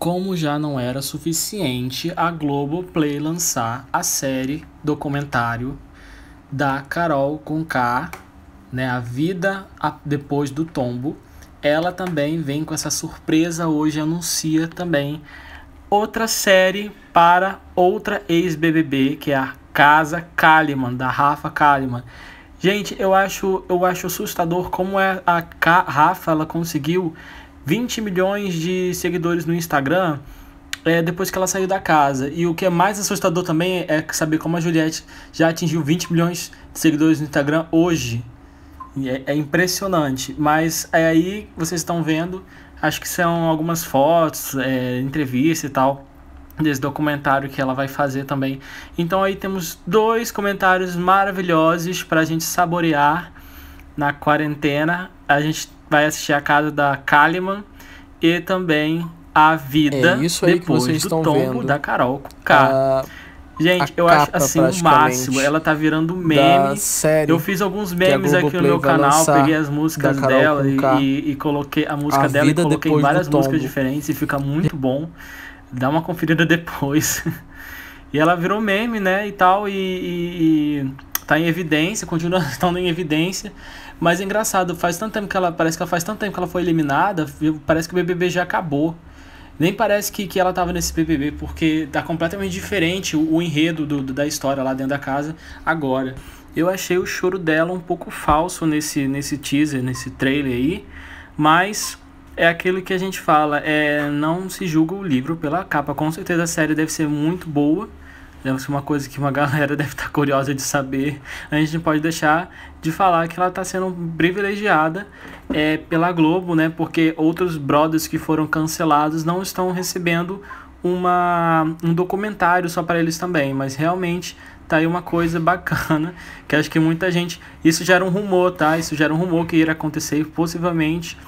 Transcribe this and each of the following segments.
como já não era suficiente a Globoplay lançar a série documentário da Carol com K, né, A Vida Depois do Tombo. Ela também vem com essa surpresa hoje, anuncia também outra série para outra ex-BBB, que é a Casa Kaliman, da Rafa Kaliman. Gente, eu acho, eu acho assustador como é a Rafa ela conseguiu 20 milhões de seguidores no Instagram é, depois que ela saiu da casa. E o que é mais assustador também é saber como a Juliette já atingiu 20 milhões de seguidores no Instagram hoje. É, é impressionante. Mas é aí vocês estão vendo, acho que são algumas fotos, é, entrevista e tal desse documentário que ela vai fazer também. Então aí temos dois comentários maravilhosos para a gente saborear na quarentena. A gente vai assistir a casa da Kaliman e também a vida é isso aí depois que vocês do estão tombo vendo. da Carol K. Uh, Gente, eu acho assim o máximo. Ela tá virando meme. Série eu fiz alguns memes aqui no meu canal, peguei as músicas dela e, e, coloquei a música a dela e coloquei várias músicas diferentes e fica muito bom. Dá uma conferida depois. e ela virou meme, né? E tal, e, e, e tá em evidência, continua estando em evidência, mas é engraçado, faz tanto tempo que ela, parece que ela faz tanto tempo que ela foi eliminada, parece que o BBB já acabou. Nem parece que, que ela tava nesse BBB, porque tá completamente diferente o, o enredo do, do, da história lá dentro da casa agora. Eu achei o choro dela um pouco falso nesse, nesse teaser, nesse trailer aí, mas é aquilo que a gente fala, é não se julga o livro pela capa. Com certeza a série deve ser muito boa, Deve ser uma coisa que uma galera deve estar tá curiosa de saber. A gente não pode deixar de falar que ela está sendo privilegiada é, pela Globo, né? Porque outros brothers que foram cancelados não estão recebendo uma, um documentário só para eles também, mas realmente tá aí uma coisa bacana que acho que muita gente. Isso gera um rumor, tá? Isso era um rumor que iria acontecer possivelmente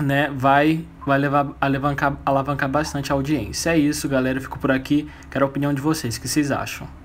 né, vai vai levar alavancar, alavancar bastante a audiência. É isso, galera, eu fico por aqui. Quero a opinião de vocês, o que vocês acham?